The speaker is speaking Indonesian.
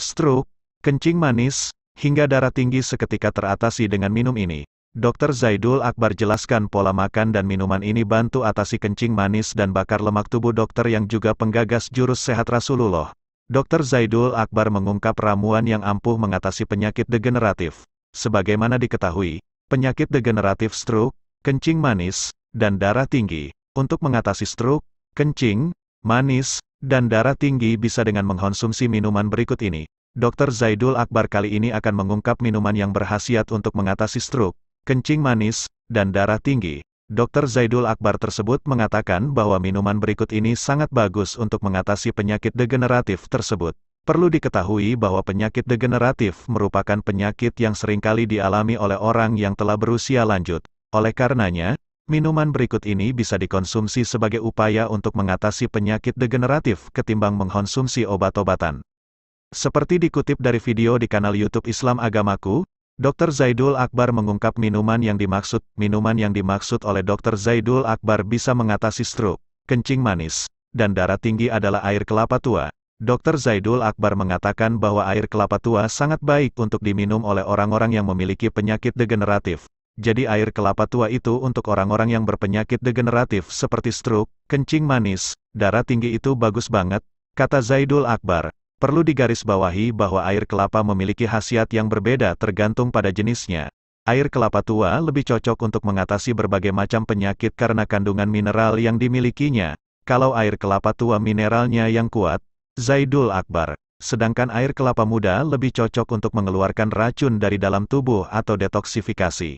stroke, kencing manis, hingga darah tinggi seketika teratasi dengan minum ini. Dokter Zaidul Akbar jelaskan pola makan dan minuman ini bantu atasi kencing manis dan bakar lemak tubuh dokter yang juga penggagas jurus sehat Rasulullah. Dokter Zaidul Akbar mengungkap ramuan yang ampuh mengatasi penyakit degeneratif. Sebagaimana diketahui, penyakit degeneratif stroke, kencing manis, dan darah tinggi. Untuk mengatasi stroke, kencing, manis, dan darah tinggi bisa dengan mengkonsumsi minuman berikut ini. Dr. Zaidul Akbar kali ini akan mengungkap minuman yang berhasiat untuk mengatasi stroke, kencing manis, dan darah tinggi. Dr. Zaidul Akbar tersebut mengatakan bahwa minuman berikut ini sangat bagus untuk mengatasi penyakit degeneratif tersebut. Perlu diketahui bahwa penyakit degeneratif merupakan penyakit yang seringkali dialami oleh orang yang telah berusia lanjut. Oleh karenanya, Minuman berikut ini bisa dikonsumsi sebagai upaya untuk mengatasi penyakit degeneratif ketimbang mengkonsumsi obat-obatan. Seperti dikutip dari video di kanal YouTube Islam Agamaku, Dr. Zaidul Akbar mengungkap minuman yang dimaksud, minuman yang dimaksud oleh Dr. Zaidul Akbar bisa mengatasi stroke, kencing manis, dan darah tinggi adalah air kelapa tua. Dr. Zaidul Akbar mengatakan bahwa air kelapa tua sangat baik untuk diminum oleh orang-orang yang memiliki penyakit degeneratif jadi air kelapa tua itu untuk orang-orang yang berpenyakit degeneratif seperti stroke, kencing manis, darah tinggi itu bagus banget, kata Zaidul Akbar. Perlu digarisbawahi bahwa air kelapa memiliki khasiat yang berbeda tergantung pada jenisnya. Air kelapa tua lebih cocok untuk mengatasi berbagai macam penyakit karena kandungan mineral yang dimilikinya. Kalau air kelapa tua mineralnya yang kuat, Zaidul Akbar. Sedangkan air kelapa muda lebih cocok untuk mengeluarkan racun dari dalam tubuh atau detoksifikasi.